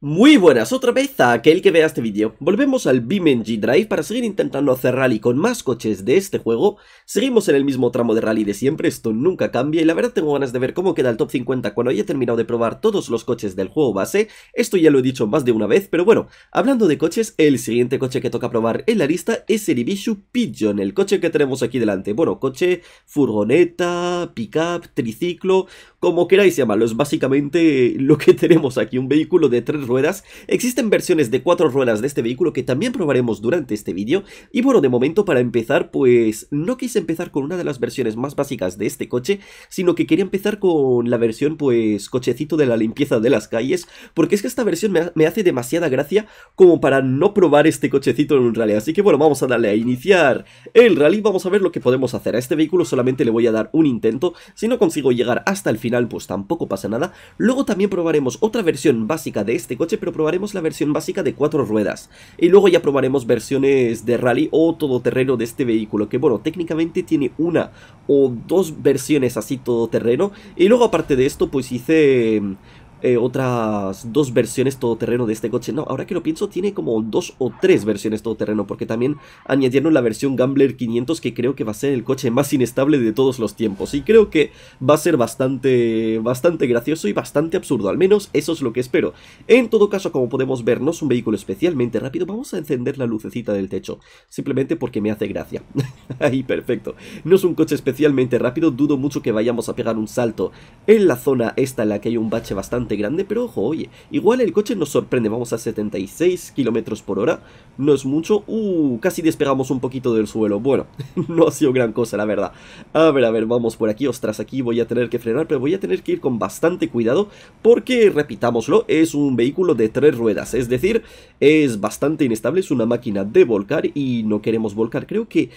Muy buenas otra vez a aquel que vea este vídeo. Volvemos al G Drive para seguir intentando hacer rally con más coches de este juego. Seguimos en el mismo tramo de rally de siempre, esto nunca cambia y la verdad tengo ganas de ver cómo queda el top 50 cuando haya terminado de probar todos los coches del juego base. Esto ya lo he dicho más de una vez, pero bueno, hablando de coches, el siguiente coche que toca probar en la lista es el Pigeon, el coche que tenemos aquí delante. Bueno, coche, furgoneta, pickup, triciclo, como queráis llamarlo, es básicamente eh, lo que tenemos aquí, un vehículo de tres ruedas. Existen versiones de cuatro ruedas de este vehículo que también probaremos durante este vídeo. Y bueno, de momento para empezar, pues no quise empezar con una de las versiones más básicas de este coche, sino que quería empezar con la versión, pues, cochecito de la limpieza de las calles, porque es que esta versión me, hace demasiada gracia como para no probar este cochecito en un rally. Así que bueno, vamos a darle a iniciar el rally, vamos a ver lo que podemos hacer. A este vehículo solamente le voy a dar un intento, si no consigo llegar hasta el final final pues tampoco pasa nada. Luego también probaremos otra versión básica de este coche, pero probaremos la versión básica de cuatro ruedas. Y luego ya probaremos versiones de rally o todoterreno de este vehículo, que bueno, técnicamente tiene una o dos versiones así todoterreno. Y luego aparte de esto pues hice eh, otras dos versiones todoterreno de este coche. No, ahora que lo pienso, tiene como dos o tres versiones todoterreno, porque también añadieron la versión Gambler 500, que creo que va a ser el coche más inestable de todos los tiempos. Y creo que va a ser bastante, bastante gracioso y bastante absurdo, al menos eso es lo que espero. En todo caso, como podemos ver, no es un vehículo especialmente rápido, vamos a encender la lucecita del techo, simplemente porque me hace gracia. Ahí, perfecto. No es un coche especialmente rápido, dudo mucho que vayamos a pegar un salto en la zona esta en la que hay un bache bastante grande, pero ojo, oye, igual el coche nos sorprende, vamos a 76 kilómetros por hora, no es mucho, uh, casi despegamos un poquito del suelo, bueno, no ha sido gran cosa, la verdad. A ver, a ver, vamos por aquí, ostras, aquí voy a tener que frenar, pero voy a tener que ir con bastante cuidado, porque, repitámoslo, es un vehículo de tres ruedas, es decir, es bastante inestable, es una máquina de volcar y no queremos volcar, creo que...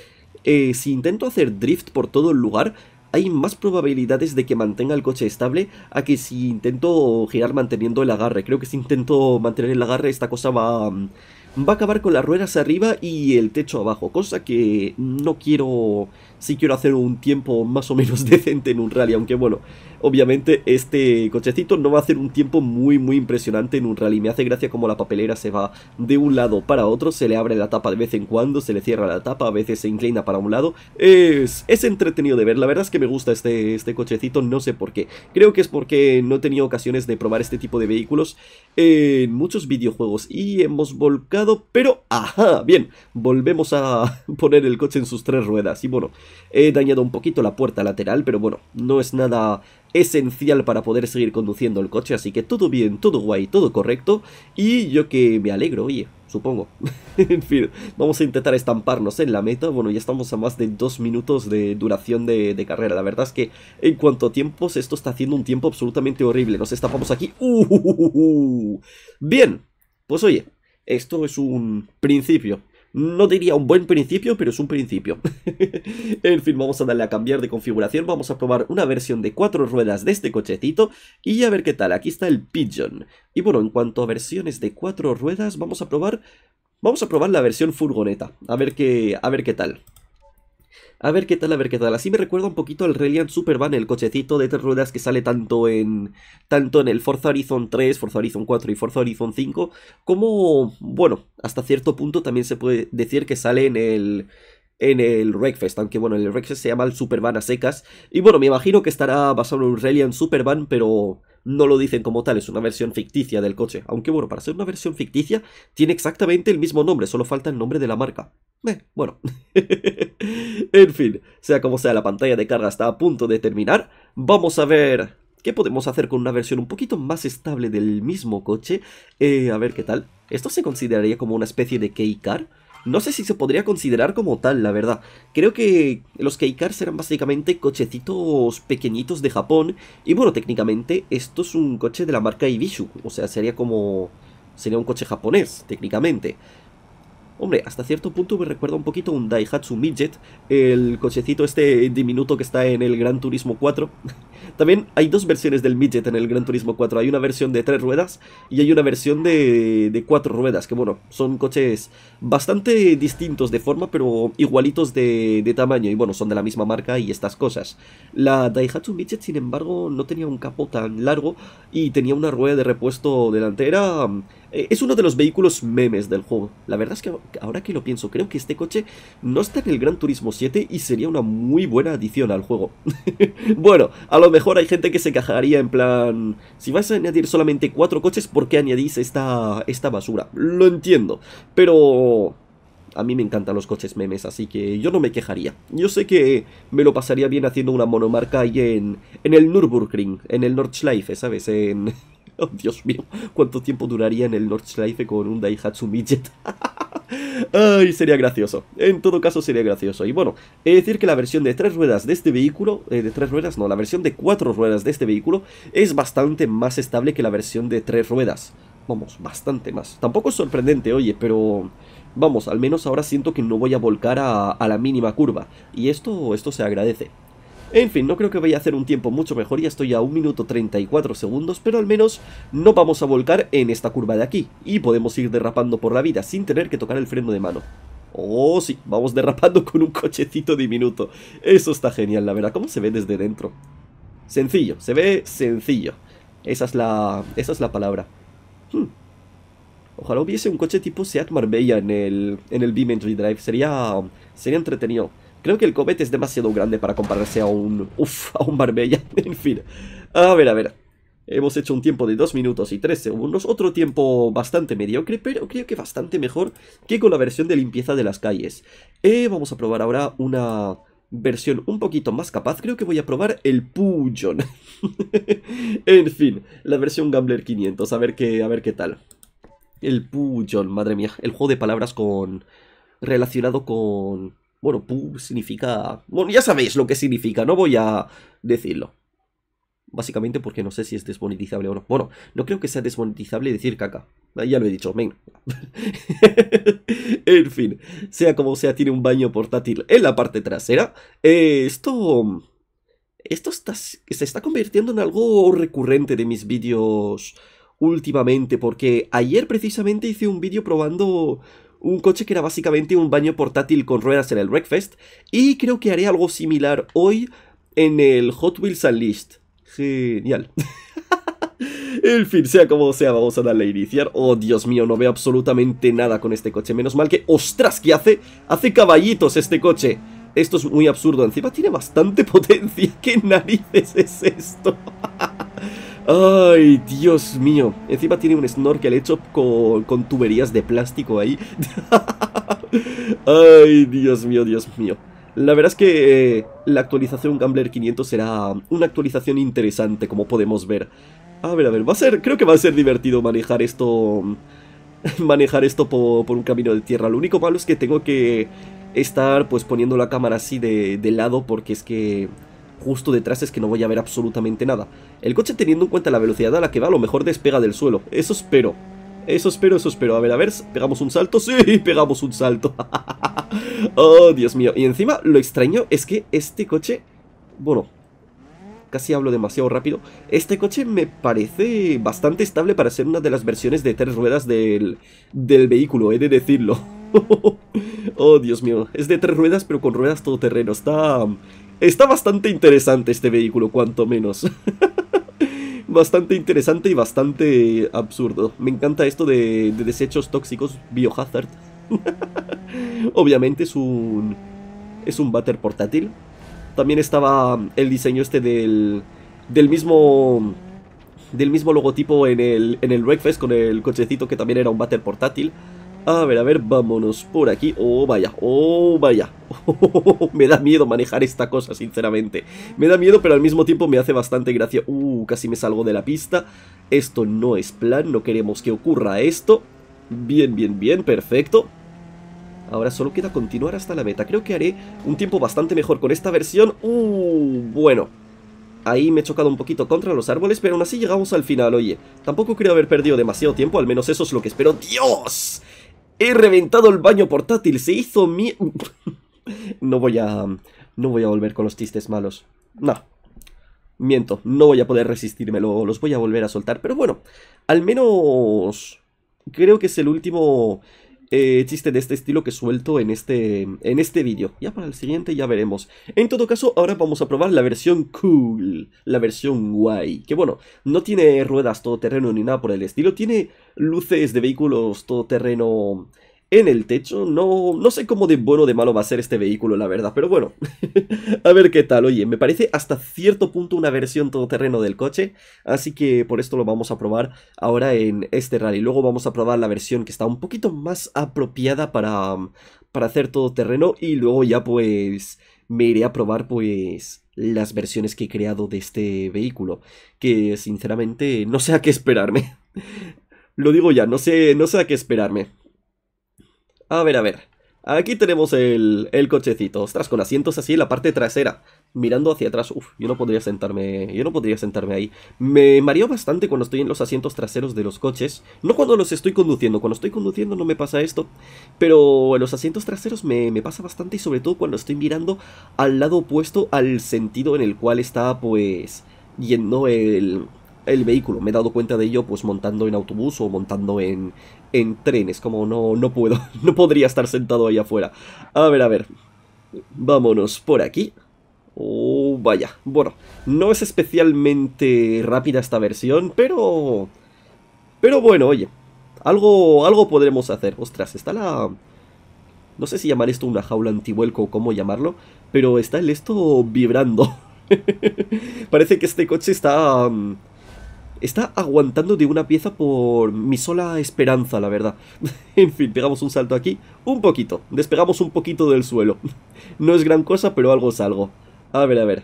Eh, si intento hacer drift por todo el lugar, hay más probabilidades de que mantenga el coche estable a que si intento girar manteniendo el agarre. Creo que si intento mantener el agarre esta cosa va, va a acabar con las ruedas arriba y el techo abajo, cosa que no quiero sí quiero hacer un tiempo más o menos decente en un rally, aunque bueno, obviamente este cochecito no va a hacer un tiempo muy muy impresionante en un rally, me hace gracia como la papelera se va de un lado para otro, se le abre la tapa de vez en cuando, se le cierra la tapa, a veces se inclina para un lado, es, es entretenido de ver, la verdad es que me gusta este, este cochecito, no sé por qué, creo que es porque no he tenido ocasiones de probar este tipo de vehículos en muchos videojuegos y hemos volcado, pero ajá, bien, volvemos a poner el coche en sus tres ruedas y bueno, He dañado un poquito la puerta lateral, pero bueno, no es nada esencial para poder seguir conduciendo el coche, así que todo bien, todo guay, todo correcto, y yo que me alegro, oye, supongo. en fin, vamos a intentar estamparnos en la meta, bueno, ya estamos a más de dos minutos de duración de, carrera, la verdad es que en cuanto a tiempos, esto está haciendo un tiempo absolutamente horrible, nos estampamos aquí, ¡Uh, uh, uh, bien, pues oye, esto es un principio, no diría un buen principio, pero es un principio. en fin, vamos a darle a cambiar de configuración. Vamos a probar una versión de cuatro ruedas de este cochecito y a ver qué tal. Aquí está el Pigeon. Y bueno, en cuanto a versiones de cuatro ruedas, vamos a probar... Vamos a probar la versión furgoneta, a ver qué, a ver qué tal. A ver qué tal, a ver qué tal. Así me recuerda un poquito al Reliant Supervan, el cochecito de tres ruedas que sale tanto en, tanto en el Forza Horizon 3, Forza Horizon 4 y Forza Horizon 5, como, bueno, hasta cierto punto también se puede decir que sale en el, en el Wreckfest, aunque bueno, el Wreckfest se llama el Superman a secas, y bueno, me imagino que estará basado en un en Superman, pero no lo dicen como tal, es una versión ficticia del coche, aunque bueno, para ser una versión ficticia, tiene exactamente el mismo nombre, solo falta el nombre de la marca. Eh, bueno, en fin, sea como sea, la pantalla de carga está a punto de terminar, vamos a ver ¿Qué podemos hacer con una versión un poquito más estable del mismo coche? Eh, a ver qué tal. ¿Esto se consideraría como una especie de key car? No sé si se podría considerar como tal, la verdad. Creo que los K-Cars eran básicamente cochecitos pequeñitos de Japón. Y bueno, técnicamente esto es un coche de la marca Ibishu. O sea, sería como... Sería un coche japonés, técnicamente. Hombre, hasta cierto punto me recuerda un poquito un Daihatsu Midget, el cochecito este diminuto que está en el Gran Turismo 4. También hay dos versiones del Midget en el Gran Turismo 4. Hay una versión de tres ruedas y hay una versión de, cuatro ruedas, que bueno, son coches bastante distintos de forma, pero igualitos de, de tamaño. Y bueno, son de la misma marca y estas cosas. La Daihatsu Midget, sin embargo, no tenía un capó tan largo y tenía una rueda de repuesto delantera eh, es uno de los vehículos memes del juego. La verdad es que ahora que lo pienso, creo que este coche no está en el Gran Turismo 7 y sería una muy buena adición al juego. bueno, a lo mejor hay gente que se quejaría en plan... Si vas a añadir solamente cuatro coches, ¿por qué añadís esta, esta basura? Lo entiendo, pero... A mí me encantan los coches memes, así que yo no me quejaría. Yo sé que me lo pasaría bien haciendo una monomarca ahí en, en el Nürburgring, en el Nordschleife, ¿sabes? En... Oh, Dios mío, cuánto tiempo duraría en el Nordschleife con un Daihatsu Midget. Ay, sería gracioso. En todo caso sería gracioso. Y bueno, he de decir que la versión de tres ruedas de este vehículo, eh, de tres ruedas, no, la versión de cuatro ruedas de este vehículo es bastante más estable que la versión de tres ruedas. Vamos, bastante más. Tampoco es sorprendente, oye, pero... Vamos, al menos ahora siento que no voy a volcar a, a la mínima curva. Y esto, esto se agradece. En fin, no creo que vaya a hacer un tiempo mucho mejor, ya estoy a 1 minuto 34 segundos, pero al menos no vamos a volcar en esta curva de aquí, y podemos ir derrapando por la vida sin tener que tocar el freno de mano. Oh, sí, vamos derrapando con un cochecito diminuto. Eso está genial, la verdad, ¿cómo se ve desde dentro? Sencillo, se ve sencillo. Esa es la, esa es la palabra. Hmm. Ojalá hubiese un coche tipo Seat Marbella en el, en el Beam Drive. Sería, sería entretenido. Creo que el Comet es demasiado grande para compararse a un... Uf, a un barbella. en fin. A ver, a ver. Hemos hecho un tiempo de 2 minutos y 3 segundos. Otro tiempo bastante mediocre, pero creo que bastante mejor que con la versión de limpieza de las calles. Eh, vamos a probar ahora una versión un poquito más capaz, creo que voy a probar el Pujon. en fin, la versión Gambler 500, a ver qué, a ver qué tal. El Pujon, madre mía, el juego de palabras con relacionado con bueno, pu significa... Bueno, ya sabéis lo que significa, no voy a decirlo. Básicamente porque no sé si es desmonetizable o no. Bueno, no creo que sea desmonetizable decir caca. Ya lo he dicho, venga. en fin, sea como sea, tiene un baño portátil en la parte trasera. Eh, esto... Esto está, se está convirtiendo en algo recurrente de mis vídeos últimamente, porque ayer precisamente hice un vídeo probando un coche que era básicamente un baño portátil con ruedas en el Breakfast. Y creo que haré algo similar hoy en el Hot Wheels Unleashed. Genial. En fin, sea como sea, vamos a darle a iniciar. Oh, Dios mío, no veo absolutamente nada con este coche. Menos mal que... ¡Ostras! ¿Qué hace? Hace caballitos este coche. Esto es muy absurdo. Encima tiene bastante potencia. ¿Qué narices es esto? Ay, Dios mío. Encima tiene un snorkel hecho con, tuberías de plástico ahí. Ay, Dios mío, Dios mío. La verdad es que eh, la actualización Gambler 500 será una actualización interesante, como podemos ver. A ver, a ver, va a ser, creo que va a ser divertido manejar esto, manejar esto por, un camino de tierra. Lo único malo es que tengo que estar pues poniendo la cámara así de, de lado porque es que justo detrás es que no voy a ver absolutamente nada. El coche teniendo en cuenta la velocidad a la que va, a lo mejor despega del suelo. Eso espero. Eso espero, eso espero. A ver, a ver, ¿pegamos un salto? Sí, pegamos un salto. oh, Dios mío. Y encima, lo extraño es que este coche... Bueno, casi hablo demasiado rápido. Este coche me parece bastante estable para ser una de las versiones de tres ruedas del, del vehículo, he de decirlo. oh, Dios mío. Es de tres ruedas, pero con ruedas todoterreno. Está... Está bastante interesante este vehículo, cuanto menos bastante interesante y bastante absurdo. Me encanta esto de, de desechos tóxicos, biohazard. Obviamente es un, es un butter portátil. También estaba el diseño este del, del mismo del mismo logotipo en el, en el Breakfast con el cochecito que también era un butter portátil. A ver, a ver, vámonos por aquí. Oh, vaya, oh, vaya. me da miedo manejar esta cosa, sinceramente. Me da miedo, pero al mismo tiempo me hace bastante gracia. Uh, casi me salgo de la pista. Esto no es plan, no queremos que ocurra esto. Bien, bien, bien, perfecto. Ahora solo queda continuar hasta la meta. Creo que haré un tiempo bastante mejor con esta versión. Uh, bueno. Ahí me he chocado un poquito contra los árboles, pero aún así llegamos al final, oye. Tampoco creo haber perdido demasiado tiempo, al menos eso es lo que espero. ¡Dios! He reventado el baño portátil, se hizo mi... no voy a... No voy a volver con los chistes malos. No. Miento, no voy a poder resistirme. los voy a volver a soltar. Pero bueno, al menos... Creo que es el último eh, chiste de este estilo que suelto en este, en este vídeo. Ya para el siguiente ya veremos. En todo caso, ahora vamos a probar la versión cool, la versión guay. Que bueno, no tiene ruedas todoterreno ni nada por el estilo, tiene luces de vehículos todoterreno en el techo. No, no sé cómo de bueno o de malo va a ser este vehículo, la verdad, pero bueno. a ver qué tal, oye, me parece hasta cierto punto una versión todoterreno del coche, así que por esto lo vamos a probar ahora en este rally. Luego vamos a probar la versión que está un poquito más apropiada para, para hacer todoterreno y luego ya pues me iré a probar pues las versiones que he creado de este vehículo, que sinceramente no sé a qué esperarme. Lo digo ya, no sé, no sé a qué esperarme. A ver, a ver. Aquí tenemos el, el cochecito. Ostras, con asientos así en la parte trasera. Mirando hacia atrás. Uf, yo no podría sentarme. Yo no podría sentarme ahí. Me mareo bastante cuando estoy en los asientos traseros de los coches. No cuando los estoy conduciendo. Cuando estoy conduciendo no me pasa esto. Pero en los asientos traseros me, pasa bastante. Y sobre todo cuando estoy mirando al lado opuesto al sentido en el cual está, pues. Yendo el el vehículo. Me he dado cuenta de ello pues montando en autobús o montando en, en trenes, como no, no puedo, no podría estar sentado ahí afuera. A ver, a ver, vámonos por aquí. Oh, vaya, bueno, no es especialmente rápida esta versión, pero... Pero bueno, oye, algo, algo podremos hacer. Ostras, está la... No sé si llamar esto una jaula antivuelco o cómo llamarlo, pero está el esto vibrando. Parece que este coche está... Mm, Está aguantando de una pieza por mi sola esperanza, la verdad. en fin, pegamos un salto aquí. Un poquito. Despegamos un poquito del suelo. no es gran cosa, pero algo es algo. A ver, a ver.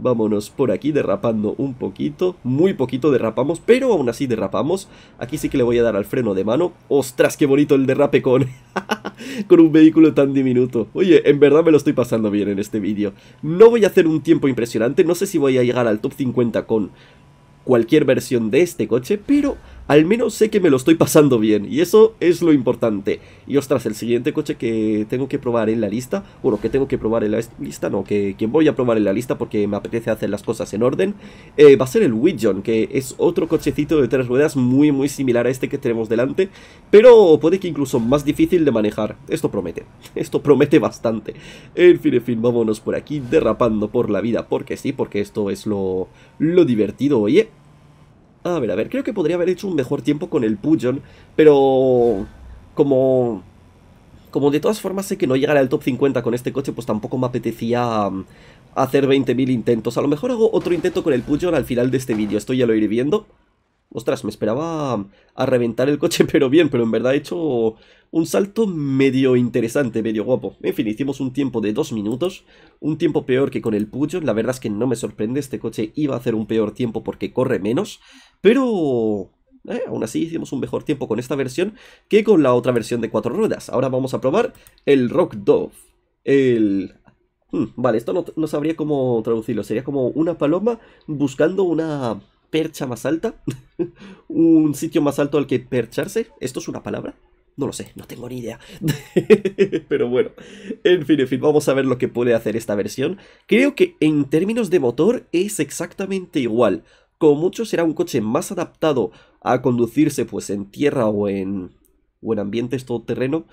Vámonos por aquí derrapando un poquito. Muy poquito derrapamos, pero aún así derrapamos. Aquí sí que le voy a dar al freno de mano. ¡Ostras, qué bonito el derrape con, con un vehículo tan diminuto! Oye, en verdad me lo estoy pasando bien en este vídeo. No voy a hacer un tiempo impresionante. No sé si voy a llegar al top 50 con cualquier versión de este coche, pero al menos sé que me lo estoy pasando bien y eso es lo importante. Y ostras, el siguiente coche que tengo que probar en la lista, bueno, que tengo que probar en la lista, no, que quien voy a probar en la lista porque me apetece hacer las cosas en orden, eh, va a ser el Widgeon, que es otro cochecito de tres ruedas muy muy similar a este que tenemos delante, pero puede que incluso más difícil de manejar. Esto promete, esto promete bastante. En fin, en fin, vámonos por aquí derrapando por la vida, porque sí, porque esto es lo, lo divertido, oye. Ah, a ver, a ver, creo que podría haber hecho un mejor tiempo con el Pujon, pero como... Como de todas formas sé que no llegaré al top 50 con este coche, pues tampoco me apetecía mm, hacer 20.000 intentos. A lo mejor hago otro intento con el Pujon al final de este vídeo, esto ya lo iré viendo. Ostras, me esperaba a reventar el coche, pero bien, pero en verdad he hecho un salto medio interesante, medio guapo. En fin, hicimos un tiempo de dos minutos, un tiempo peor que con el Puyo. La verdad es que no me sorprende, este coche iba a hacer un peor tiempo porque corre menos, pero... Eh, aún así hicimos un mejor tiempo con esta versión que con la otra versión de cuatro ruedas. Ahora vamos a probar el Rock Dove. El hmm, vale, esto no, sabría cómo traducirlo. Sería como una paloma buscando una percha más alta, un sitio más alto al que percharse. ¿Esto es una palabra? No lo sé, no tengo ni idea. Pero bueno, en fin, en fin, vamos a ver lo que puede hacer esta versión. Creo que en términos de motor es exactamente igual. Como mucho será un coche más adaptado a conducirse pues en tierra o en, o en ambientes todoterreno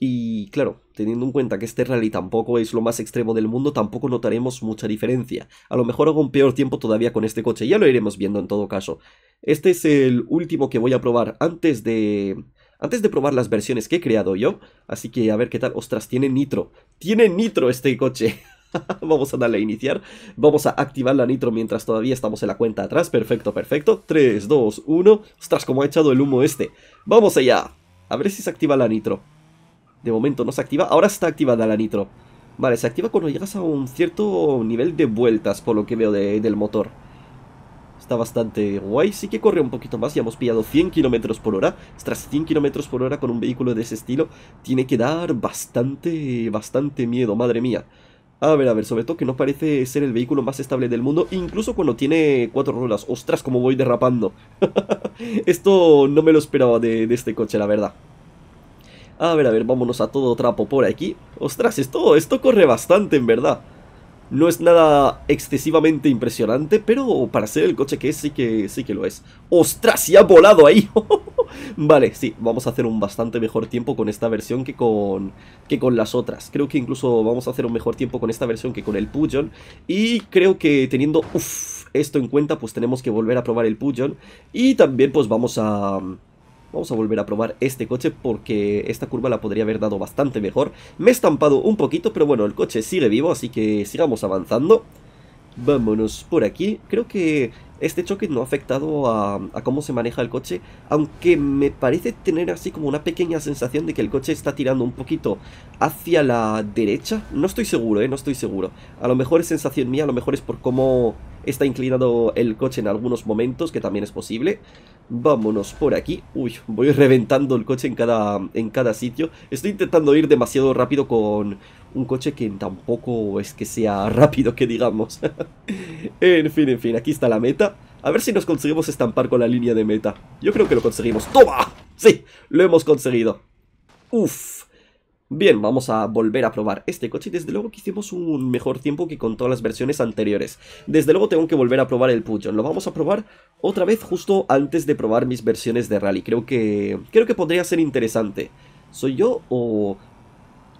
y claro, teniendo en cuenta que este rally tampoco es lo más extremo del mundo, tampoco notaremos mucha diferencia. A lo mejor hago un peor tiempo todavía con este coche, ya lo iremos viendo en todo caso. Este es el último que voy a probar antes de... Antes de probar las versiones que he creado yo, así que a ver qué tal. Ostras, tiene nitro. Tiene nitro este coche. Vamos a darle a iniciar. Vamos a activar la nitro mientras todavía estamos en la cuenta atrás. Perfecto, perfecto. 3, 2, 1. Ostras, como ha echado el humo este. Vamos allá. A ver si se activa la nitro. De momento no se activa. Ahora está activada la nitro. Vale, se activa cuando llegas a un cierto nivel de vueltas, por lo que veo del motor. Está bastante guay. Sí que corre un poquito más. Ya hemos pillado 100 km por hora. Ostras, 100 km por hora con un vehículo de ese estilo, tiene que dar bastante, bastante miedo, madre mía. A ver, a ver, sobre todo que no parece ser el vehículo más estable del mundo, incluso cuando tiene cuatro ruedas. ¡Ostras, como voy derrapando! Esto no me lo esperaba de este coche, la verdad. A ver, a ver, vámonos a todo trapo por aquí. Ostras, esto, esto corre bastante, en verdad. No es nada excesivamente impresionante, pero para ser el coche que es, sí que, sí que lo es. ¡Ostras! ¡Y ha volado ahí! vale, sí, vamos a hacer un bastante mejor tiempo con esta versión que con, que con las otras. Creo que incluso vamos a hacer un mejor tiempo con esta versión que con el Pujon. Y creo que teniendo esto en cuenta, pues tenemos que volver a probar el Puyon Y también pues vamos a Vamos a volver a probar este coche porque esta curva la podría haber dado bastante mejor. Me he estampado un poquito, pero bueno, el coche sigue vivo, así que sigamos avanzando. Vámonos por aquí. Creo que este choque no ha afectado a, cómo se maneja el coche, aunque me parece tener así como una pequeña sensación de que el coche está tirando un poquito hacia la derecha. No estoy seguro, ¿eh? No estoy seguro. A lo mejor es sensación mía, a lo mejor es por cómo está inclinado el coche en algunos momentos, que también es posible. Vámonos por aquí. Uy, voy reventando el coche en cada, en cada sitio. Estoy intentando ir demasiado rápido con un coche que tampoco es que sea rápido, que digamos. en fin, en fin, aquí está la meta. A ver si nos conseguimos estampar con la línea de meta. Yo creo que lo conseguimos. ¡Toma! Sí, lo hemos conseguido. Uf, Bien, vamos a volver a probar este coche desde luego que hicimos un mejor tiempo que con todas las versiones anteriores. Desde luego tengo que volver a probar el Pujon, lo vamos a probar otra vez justo antes de probar mis versiones de rally. Creo que creo que podría ser interesante. ¿Soy yo o...?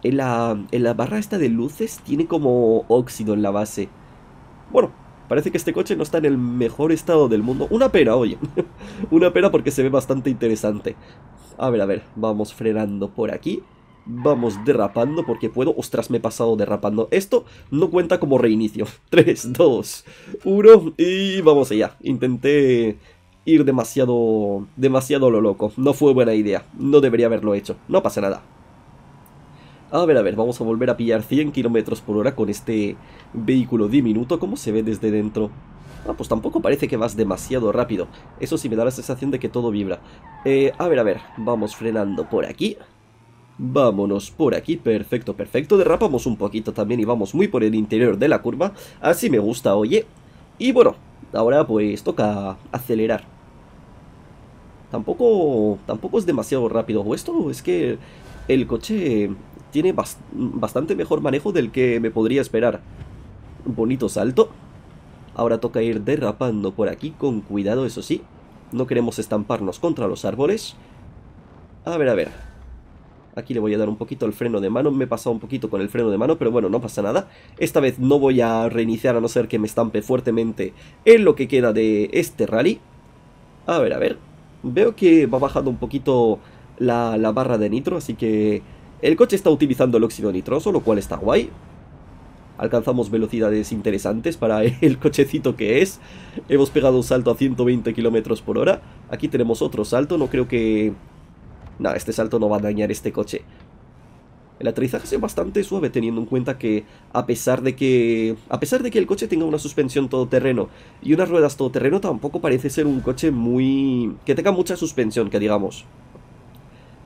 la, en la barra esta de luces tiene como óxido en la base. Bueno, Parece que este coche no está en el mejor estado del mundo. Una pena, oye. Una pena porque se ve bastante interesante. A ver, a ver, vamos frenando por aquí. Vamos derrapando porque puedo... Ostras, me he pasado derrapando. Esto no cuenta como reinicio. 3, 2, 1 y vamos allá. Intenté ir demasiado, demasiado lo loco. No fue buena idea. No debería haberlo hecho. No pasa nada. A ver, a ver, vamos a volver a pillar 100 km por hora con este vehículo diminuto. ¿Cómo se ve desde dentro? Ah, pues tampoco parece que vas demasiado rápido. Eso sí me da la sensación de que todo vibra. Eh, a ver, a ver, vamos frenando por aquí. Vámonos por aquí, perfecto, perfecto. Derrapamos un poquito también y vamos muy por el interior de la curva. Así me gusta, oye. Y bueno, ahora pues toca acelerar. Tampoco, tampoco es demasiado rápido. esto es que el coche tiene bastante mejor manejo del que me podría esperar. Bonito salto. Ahora toca ir derrapando por aquí con cuidado, eso sí. No queremos estamparnos contra los árboles. A ver, a ver. Aquí le voy a dar un poquito el freno de mano. Me he pasado un poquito con el freno de mano, pero bueno, no pasa nada. Esta vez no voy a reiniciar a no ser que me estampe fuertemente en lo que queda de este rally. A ver, a ver. Veo que va bajando un poquito la, barra de nitro, así que... El coche está utilizando el óxido nitroso, lo cual está guay. Alcanzamos velocidades interesantes para el cochecito que es. Hemos pegado un salto a 120 km por hora. Aquí tenemos otro salto, no creo que Nah, este salto no va a dañar este coche. El aterrizaje es bastante suave teniendo en cuenta que a pesar de que a pesar de que el coche tenga una suspensión todoterreno y unas ruedas todoterreno tampoco parece ser un coche muy que tenga mucha suspensión, que digamos.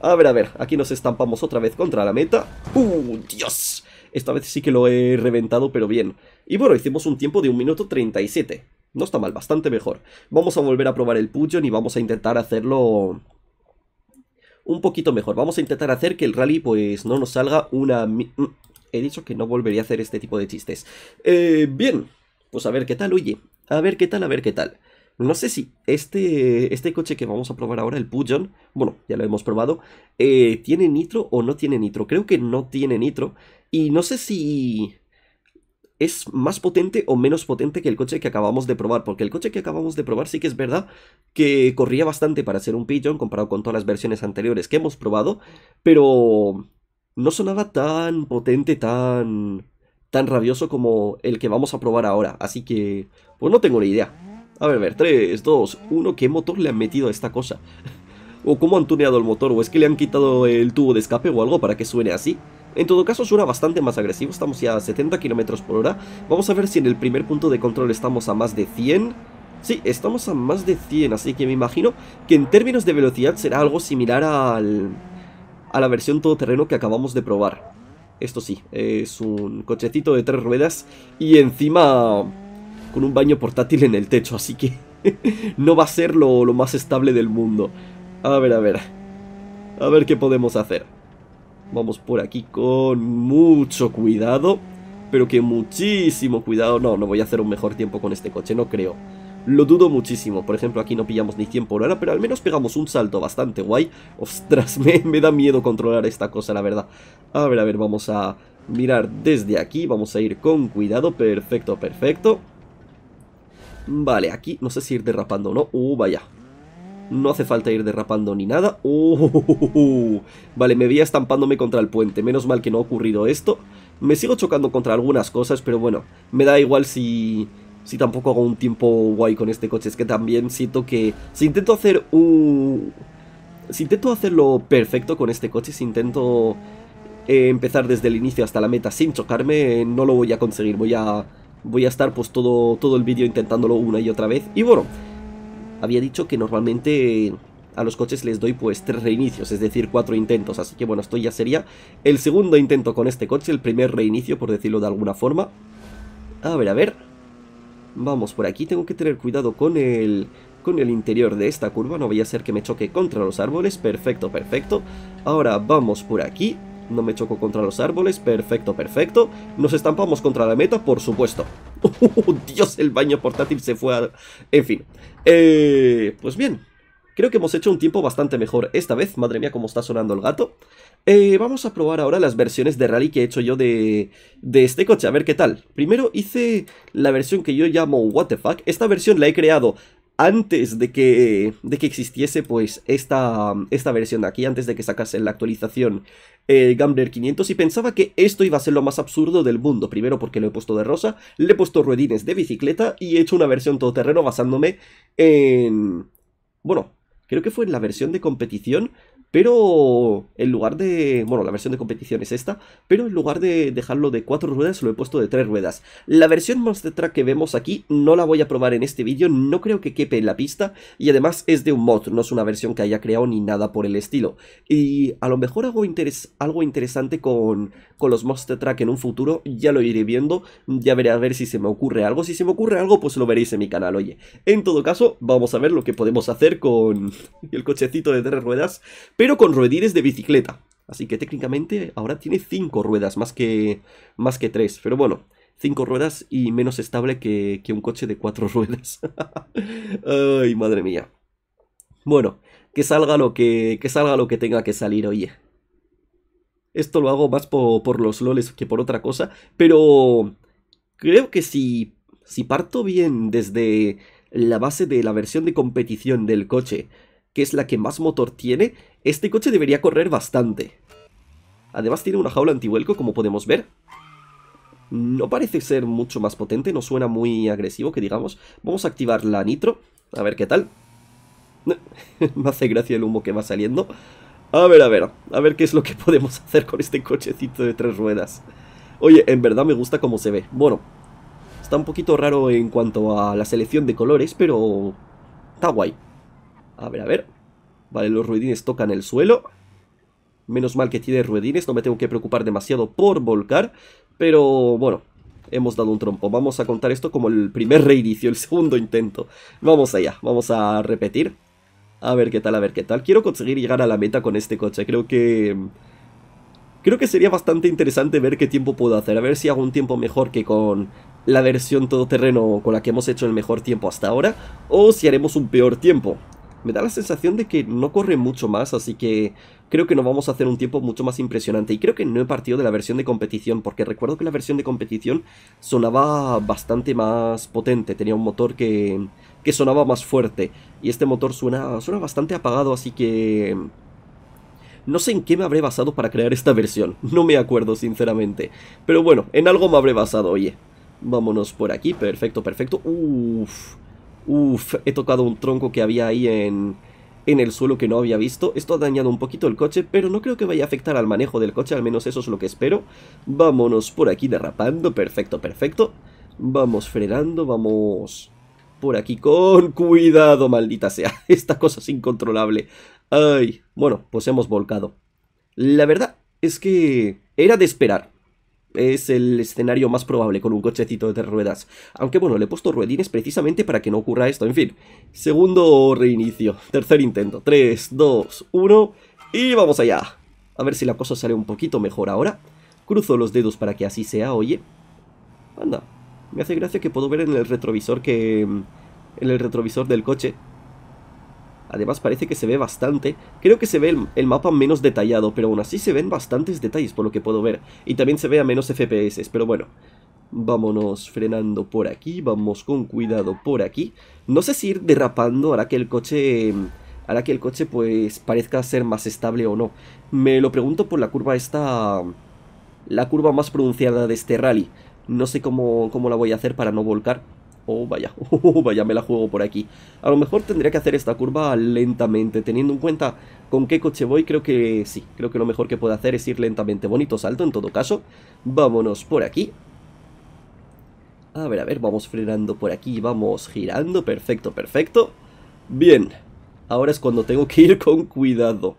A ver, a ver, aquí nos estampamos otra vez contra la meta. ¡Uh, Dios! Esta vez sí que lo he reventado, pero bien. Y bueno, hicimos un tiempo de 1 minuto 37. No está mal, bastante mejor. Vamos a volver a probar el Pujon y vamos a intentar hacerlo un poquito mejor. Vamos a intentar hacer que el rally pues no nos salga una... Mm. He dicho que no volvería a hacer este tipo de chistes. Eh, bien, pues a ver qué tal, oye. A ver qué tal, a ver qué tal. No sé si este, este coche que vamos a probar ahora, el Pujon, bueno, ya lo hemos probado, eh, ¿tiene nitro o no tiene nitro? Creo que no tiene nitro. Y no sé si es más potente o menos potente que el coche que acabamos de probar, porque el coche que acabamos de probar sí que es verdad que corría bastante para ser un Pigeon comparado con todas las versiones anteriores que hemos probado, pero no sonaba tan potente, tan tan rabioso como el que vamos a probar ahora, así que pues no tengo ni idea. A ver, a ver, 3, 2, 1, ¿qué motor le han metido a esta cosa? ¿O cómo han tuneado el motor? ¿O es que le han quitado el tubo de escape o algo para que suene así? En todo caso suena bastante más agresivo, estamos ya a 70 km por hora. Vamos a ver si en el primer punto de control estamos a más de 100... Sí, estamos a más de 100, así que me imagino que en términos de velocidad será algo similar al, a la versión todoterreno que acabamos de probar. Esto sí, es un cochecito de tres ruedas y encima con un baño portátil en el techo, así que no va a ser lo, lo más estable del mundo. A ver, a ver. A ver qué podemos hacer. Vamos por aquí con mucho cuidado, pero que muchísimo cuidado. No, no voy a hacer un mejor tiempo con este coche, no creo. Lo dudo muchísimo. Por ejemplo, aquí no pillamos ni 100 por hora, pero al menos pegamos un salto bastante guay. Ostras, me, da miedo controlar esta cosa, la verdad. A ver, a ver, vamos a mirar desde aquí. Vamos a ir con cuidado. Perfecto, perfecto. Vale, aquí no sé si ir derrapando o no. Uh, vaya. No hace falta ir derrapando ni nada. Uh, vale, me veía estampándome contra el puente. Menos mal que no ha ocurrido esto. Me sigo chocando contra algunas cosas, pero bueno, me da igual si, si tampoco hago un tiempo guay con este coche. Es que también siento que si intento hacer un... Si intento hacerlo perfecto con este coche, si intento eh, empezar desde el inicio hasta la meta sin chocarme, no lo voy a conseguir. Voy a, voy a estar pues todo, todo el vídeo intentándolo una y otra vez. Y bueno, había dicho que normalmente a los coches les doy pues tres reinicios, es decir, cuatro intentos. Así que bueno, esto ya sería el segundo intento con este coche, el primer reinicio, por decirlo de alguna forma. A ver, a ver. Vamos, por aquí tengo que tener cuidado con el, con el interior de esta curva, no vaya a ser que me choque contra los árboles. Perfecto, perfecto. Ahora vamos por aquí. No me choco contra los árboles, perfecto, perfecto. Nos estampamos contra la meta, por supuesto. ¡Oh, Dios, el baño portátil se fue a... En fin. Eh, pues bien, creo que hemos hecho un tiempo bastante mejor esta vez. Madre mía, cómo está sonando el gato. Eh, vamos a probar ahora las versiones de rally que he hecho yo de, de este coche, a ver qué tal. Primero hice la versión que yo llamo What Esta versión la he creado antes de que, de que existiese pues esta, esta versión de aquí, antes de que sacase la actualización Gambler 500 y pensaba que esto iba a ser lo más absurdo del mundo. Primero porque lo he puesto de rosa, le he puesto ruedines de bicicleta y he hecho una versión todoterreno basándome en... Bueno, creo que fue en la versión de competición pero en lugar de. Bueno, la versión de competición es esta. Pero en lugar de dejarlo de cuatro ruedas, lo he puesto de tres ruedas. La versión Monster Truck que vemos aquí no la voy a probar en este vídeo. No creo que quepe en la pista. Y además es de un mod, no es una versión que haya creado ni nada por el estilo. Y a lo mejor hago algo interesante con, con los Monster Truck en un futuro. Ya lo iré viendo. Ya veré a ver si se me ocurre algo. Si se me ocurre algo, pues lo veréis en mi canal, oye. En todo caso, vamos a ver lo que podemos hacer con el cochecito de tres ruedas pero con ruedines de bicicleta. Así que técnicamente ahora tiene 5 ruedas más que, más que 3. Pero bueno, 5 ruedas y menos estable que, que un coche de 4 ruedas. Ay, madre mía. Bueno, que salga lo que, que salga lo que tenga que salir, oye. Esto lo hago más por, por los loles que por otra cosa. Pero creo que si, si parto bien desde la base de la versión de competición del coche que es la que más motor tiene, este coche debería correr bastante. Además tiene una jaula antivuelco, como podemos ver. No parece ser mucho más potente, no suena muy agresivo, que digamos. Vamos a activar la nitro, a ver qué tal. Me hace gracia el humo que va saliendo. A ver, a ver, a ver qué es lo que podemos hacer con este cochecito de tres ruedas. Oye, en verdad me gusta cómo se ve. Bueno, está un poquito raro en cuanto a la selección de colores, pero está guay. A ver, a ver. Vale, los ruedines tocan el suelo. Menos mal que tiene ruedines, no me tengo que preocupar demasiado por volcar. Pero bueno, hemos dado un trompo. Vamos a contar esto como el primer reinicio, el segundo intento. Vamos allá, vamos a repetir. A ver qué tal, a ver qué tal. Quiero conseguir llegar a la meta con este coche. Creo que... Creo que sería bastante interesante ver qué tiempo puedo hacer. A ver si hago un tiempo mejor que con la versión todoterreno con la que hemos hecho el mejor tiempo hasta ahora. O si haremos un peor tiempo me da la sensación de que no corre mucho más, así que creo que nos vamos a hacer un tiempo mucho más impresionante. Y creo que no he partido de la versión de competición, porque recuerdo que la versión de competición sonaba bastante más potente, tenía un motor que, que sonaba más fuerte. Y este motor suena, suena bastante apagado, así que... No sé en qué me habré basado para crear esta versión, no me acuerdo sinceramente. Pero bueno, en algo me habré basado, oye. Vámonos por aquí, perfecto, perfecto. Uff... Uf, he tocado un tronco que había ahí en, en el suelo que no había visto. Esto ha dañado un poquito el coche, pero no creo que vaya a afectar al manejo del coche, al menos eso es lo que espero. Vámonos por aquí derrapando, perfecto, perfecto. Vamos frenando, vamos por aquí con cuidado, maldita sea. Esta cosa es incontrolable. Ay, bueno, pues hemos volcado. La verdad es que era de esperar es el escenario más probable con un cochecito de ruedas. Aunque bueno, le he puesto ruedines precisamente para que no ocurra esto. En fin, segundo reinicio, tercer intento. 3, 2, 1 y vamos allá. A ver si la cosa sale un poquito mejor ahora. Cruzo los dedos para que así sea, oye. Anda, me hace gracia que puedo ver en el retrovisor que... En el retrovisor del coche Además parece que se ve bastante, creo que se ve el, mapa menos detallado, pero aún así se ven bastantes detalles por lo que puedo ver. Y también se ve a menos FPS, pero bueno. Vámonos frenando por aquí, vamos con cuidado por aquí. No sé si ir derrapando hará que el coche... hará que el coche pues parezca ser más estable o no. Me lo pregunto por la curva esta... la curva más pronunciada de este rally. No sé cómo, cómo la voy a hacer para no volcar, Oh, vaya, oh, vaya, me la juego por aquí. A lo mejor tendría que hacer esta curva lentamente, teniendo en cuenta con qué coche voy, creo que sí. Creo que lo mejor que puedo hacer es ir lentamente. Bonito salto, en todo caso. Vámonos por aquí. A ver, a ver, vamos frenando por aquí, vamos girando. Perfecto, perfecto. Bien, ahora es cuando tengo que ir con cuidado.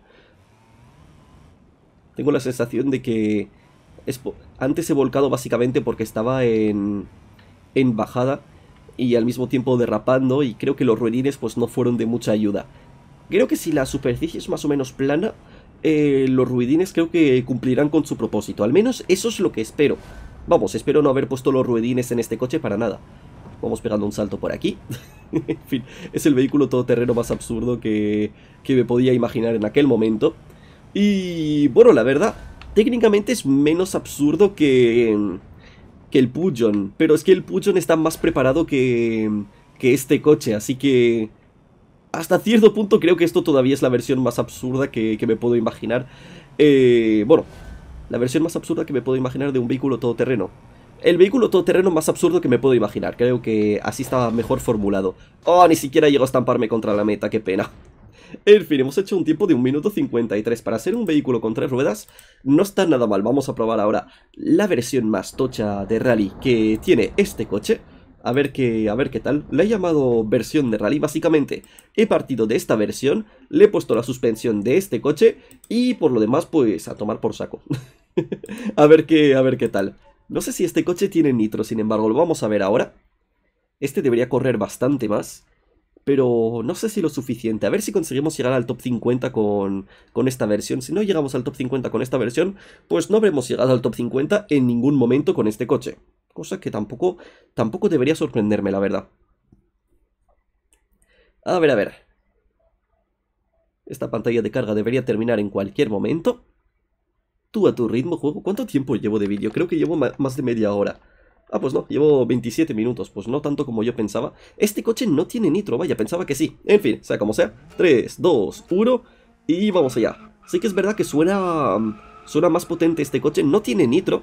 Tengo la sensación de que... Antes he volcado básicamente porque estaba en... En bajada y al mismo tiempo derrapando y creo que los ruedines pues no fueron de mucha ayuda. Creo que si la superficie es más o menos plana, eh, los ruedines creo que cumplirán con su propósito, al menos eso es lo que espero. Vamos, espero no haber puesto los ruedines en este coche para nada. Vamos pegando un salto por aquí. en fin, es el vehículo todoterreno más absurdo que, que me podía imaginar en aquel momento. Y bueno, la verdad, técnicamente es menos absurdo que que el Pujon, pero es que el Pujon está más preparado que, que este coche, así que hasta cierto punto creo que esto todavía es la versión más absurda que, me puedo imaginar. Eh, bueno, la versión más absurda que me puedo imaginar de un vehículo todoterreno. El vehículo todoterreno más absurdo que me puedo imaginar, creo que así estaba mejor formulado. Oh, ni siquiera llego a estamparme contra la meta, qué pena. En fin, hemos hecho un tiempo de 1 minuto 53. Para ser un vehículo con tres ruedas, no está nada mal. Vamos a probar ahora la versión más tocha de rally que tiene este coche. A ver, qué, a ver qué tal. Le he llamado versión de rally. Básicamente, he partido de esta versión, le he puesto la suspensión de este coche y por lo demás, pues a tomar por saco. a, ver qué, a ver qué tal. No sé si este coche tiene nitro, sin embargo, lo vamos a ver ahora. Este debería correr bastante más pero no sé si lo suficiente. A ver si conseguimos llegar al top 50 con, esta versión. Si no llegamos al top 50 con esta versión, pues no habremos llegado al top 50 en ningún momento con este coche. Cosa que tampoco, tampoco debería sorprenderme, la verdad. A ver, a ver. Esta pantalla de carga debería terminar en cualquier momento. Tú a tu ritmo, juego. ¿Cuánto tiempo llevo de vídeo? Creo que llevo más de media hora. Ah, pues no, llevo 27 minutos, pues no tanto como yo pensaba. Este coche no tiene nitro, vaya, pensaba que sí. En fin, sea como sea, 3, 2, 1 y vamos allá. Sí que es verdad que suena, mm, suena más potente este coche, no tiene nitro.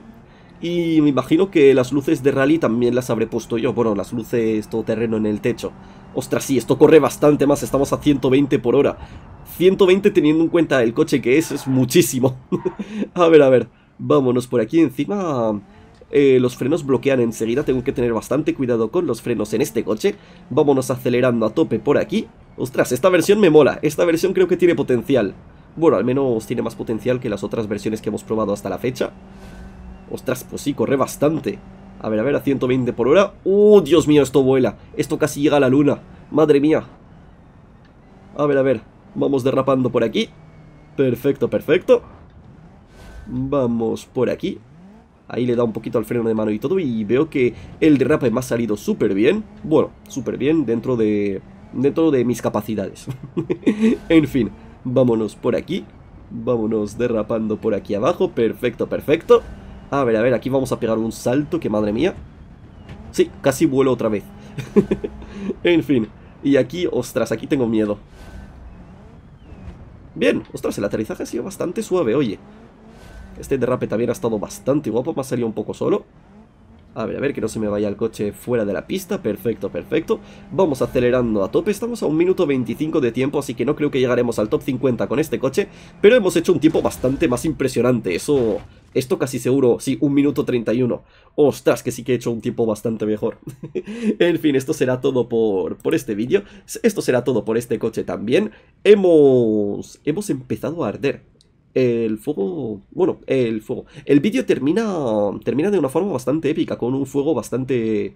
Y me imagino que las luces de rally también las habré puesto yo, bueno, las luces terreno en el techo. Ostras, sí, esto corre bastante más, estamos a 120 por hora. 120 teniendo en cuenta el coche que es, es muchísimo. a ver, a ver, vámonos por aquí encima eh, los frenos bloquean enseguida, tengo que tener bastante cuidado con los frenos en este coche. Vámonos acelerando a tope por aquí. Ostras, esta versión me mola, esta versión creo que tiene potencial. Bueno, al menos tiene más potencial que las otras versiones que hemos probado hasta la fecha. Ostras, pues sí, corre bastante. A ver, a ver, a 120 por hora. ¡Uh, Dios mío, esto vuela! Esto casi llega a la luna. ¡Madre mía! A ver, a ver. Vamos derrapando por aquí. Perfecto, perfecto. Vamos por aquí. Ahí le da un poquito al freno de mano y todo y veo que el derrape me ha salido súper bien. Bueno, súper bien dentro de, dentro de mis capacidades. en fin, vámonos por aquí. Vámonos derrapando por aquí abajo. Perfecto, perfecto. A ver, a ver, aquí vamos a pegar un salto, que madre mía. Sí, casi vuelo otra vez. en fin. Y aquí, ostras, aquí tengo miedo. Bien, ostras, el aterrizaje ha sido bastante suave, oye. Este derrape también ha estado bastante guapo, me ha salido un poco solo. A ver, a ver, que no se me vaya el coche fuera de la pista. Perfecto, perfecto. Vamos acelerando a tope. Estamos a un minuto 25 de tiempo, así que no creo que llegaremos al top 50 con este coche. Pero hemos hecho un tiempo bastante más impresionante. Eso, esto casi seguro. Sí, un minuto 31. Ostras, que sí que he hecho un tiempo bastante mejor. en fin, esto será todo por, por este vídeo. Esto será todo por este coche también. Hemos, hemos empezado a arder el fuego, bueno, el fuego, el vídeo termina, termina de una forma bastante épica, con un fuego bastante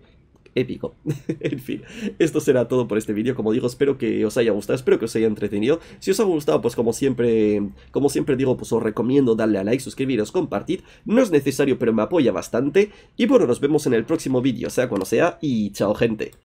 épico. en fin, esto será todo por este vídeo. Como digo, espero que os haya gustado, espero que os haya entretenido. Si os ha gustado, pues como siempre, como siempre digo, pues os recomiendo darle a like, suscribiros, compartid, No es necesario, pero me apoya bastante. Y bueno, nos vemos en el próximo vídeo, sea cuando sea, y chao gente.